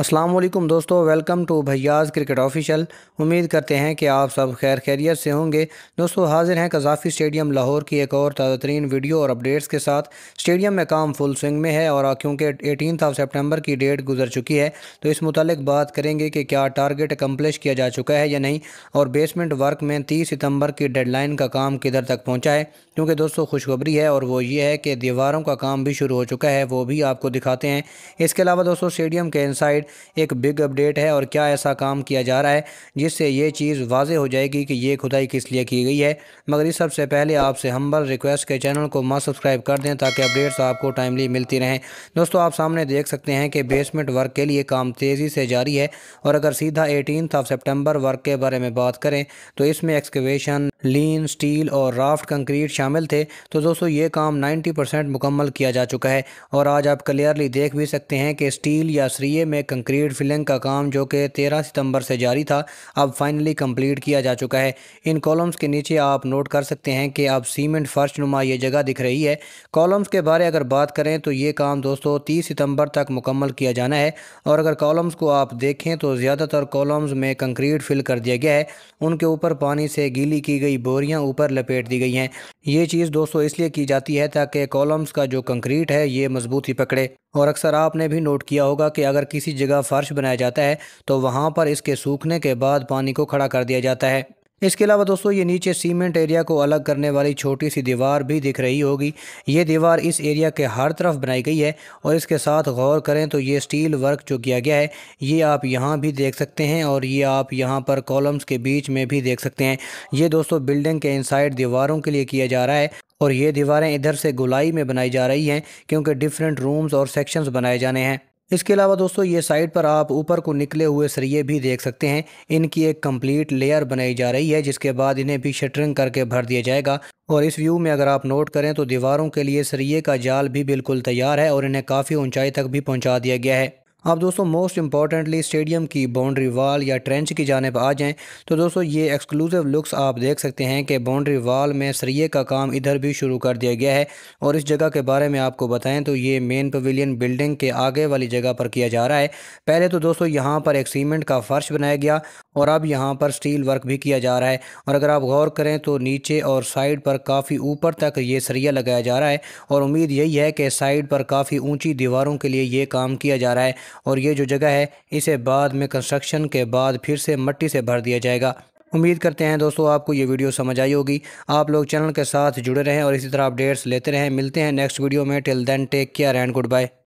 अस्सलाम वालेकुम दोस्तों welcome to Bhaiyas cricket official उम्मीद करते हैं कि आप सब खैर खैरियत से होंगे दोस्तों हाजिर हैं कजाफी स्टेडियम लाहौर की एक और ताज़ा तरीन वीडियो और अपडेट्स के साथ स्टेडियम में काम फुल स्विंग में है और क्योंकि एटीन ऑफ सेप्टेम्बर की डेट गुजर चुकी है तो इस मुतलक बात करेंगे कि क्या टारगेट अकम्पलिश किया जा चुका है या नहीं और बेसमेंट वर्क में तीस सितम्बर की डेडलाइन का काम किधर तक पहुँचा है क्योंकि दोस्तों खुशखबरी है और वो ये है कि दीवारों का काम भी शुरू हो चुका है वो भी आपको दिखाते हैं इसके अलावा दोस्तों स्टेडियम के इनसाइड एक बिग अपडेट है और क्या ऐसा काम किया जा रहा है जिससे ये चीज़ वाज हो जाएगी कि ये खुदाई किस लिए की गई है मगर इस सबसे पहले आपसे हम्बल रिक्वेस्ट के चैनल को मत सब्सक्राइब कर दें ताकि अपडेट्स आपको टाइमली मिलती रहें दोस्तों आप सामने देख सकते हैं कि बेसमेंट वर्क के लिए काम तेज़ी से जारी है और अगर सीधा एटीन ऑफ सेप्टेम्बर वर्क के बारे में बात करें तो इसमें एक्सकवेशन लीन स्टील और राफ्ट कंक्रीट शामिल थे तो दोस्तों ये काम 90 परसेंट मुकम्मल किया जा चुका है और आज आप क्लियरली देख भी सकते हैं कि स्टील या सरिये में कंक्रीट फिलिंग का काम जो कि 13 सितंबर से जारी था अब फाइनली कंप्लीट किया जा चुका है इन कॉलम्स के नीचे आप नोट कर सकते हैं कि अब सीमेंट फर्श नुमा ये जगह दिख रही है कॉलम्स के बारे अगर बात करें तो ये काम दोस्तों तीस सितम्बर तक मुकम्मल किया जाना है और अगर कॉलम्स को आप देखें तो ज़्यादातर कॉलम्स में कंक्रीट फिल कर दिया गया है उनके ऊपर पानी से गीली की गई गई बोरियां ऊपर लपेट दी गई हैं ये चीज़ दोस्तों इसलिए की जाती है ताकि कॉलम्स का जो कंक्रीट है ये मजबूती पकड़े और अक्सर आपने भी नोट किया होगा कि अगर किसी जगह फर्श बनाया जाता है तो वहाँ पर इसके सूखने के बाद पानी को खड़ा कर दिया जाता है इसके अलावा दोस्तों ये नीचे सीमेंट एरिया को अलग करने वाली छोटी सी दीवार भी दिख रही होगी ये दीवार इस एरिया के हर तरफ बनाई गई है और इसके साथ गौर करें तो ये स्टील वर्क जो किया गया है ये आप यहाँ भी देख सकते हैं और ये आप यहाँ पर कॉलम्स के बीच में भी देख सकते हैं ये दोस्तों बिल्डिंग के इनसाइड दीवारों के लिए किया जा रहा है और ये दीवारें इधर से गुलाई में बनाई जा रही हैं क्योंकि डिफरेंट रूम्स और सेक्शंस बनाए जाने हैं इसके अलावा दोस्तों ये साइड पर आप ऊपर को निकले हुए सरिये भी देख सकते हैं इनकी एक कंप्लीट लेयर बनाई जा रही है जिसके बाद इन्हें भी शटरिंग करके भर दिया जाएगा और इस व्यू में अगर आप नोट करें तो दीवारों के लिए सरिये का जाल भी बिल्कुल तैयार है और इन्हें काफ़ी ऊंचाई तक भी पहुंचा दिया गया है आप दोस्तों मोस्ट इंपॉर्टेंटली स्टेडियम की बाउंड्री वाल या ट्रेंच की जानब आ जाएं तो दोस्तों ये एक्सक्लूसिव लुक्स आप देख सकते हैं कि बाउंड्री वाल में सरिये का काम इधर भी शुरू कर दिया गया है और इस जगह के बारे में आपको बताएं तो ये मेन पवेलियन बिल्डिंग के आगे वाली जगह पर किया जा रहा है पहले तो दोस्तों यहाँ पर एक सीमेंट का फर्श बनाया गया और अब यहाँ पर स्टील वर्क भी किया जा रहा है और अगर आप गौर करें तो नीचे और साइड पर काफ़ी ऊपर तक ये सरिया लगाया जा रहा है और उम्मीद यही है कि साइड पर काफ़ी ऊँची दीवारों के लिए ये काम किया जा रहा है और ये जो जगह है इसे बाद में कंस्ट्रक्शन के बाद फिर से मट्टी से भर दिया जाएगा उम्मीद करते हैं दोस्तों आपको ये वीडियो समझ आई होगी आप लोग चैनल के साथ जुड़े रहें और इसी तरह अपडेट्स लेते रहें मिलते हैं नेक्स्ट वीडियो में till then take care and good bye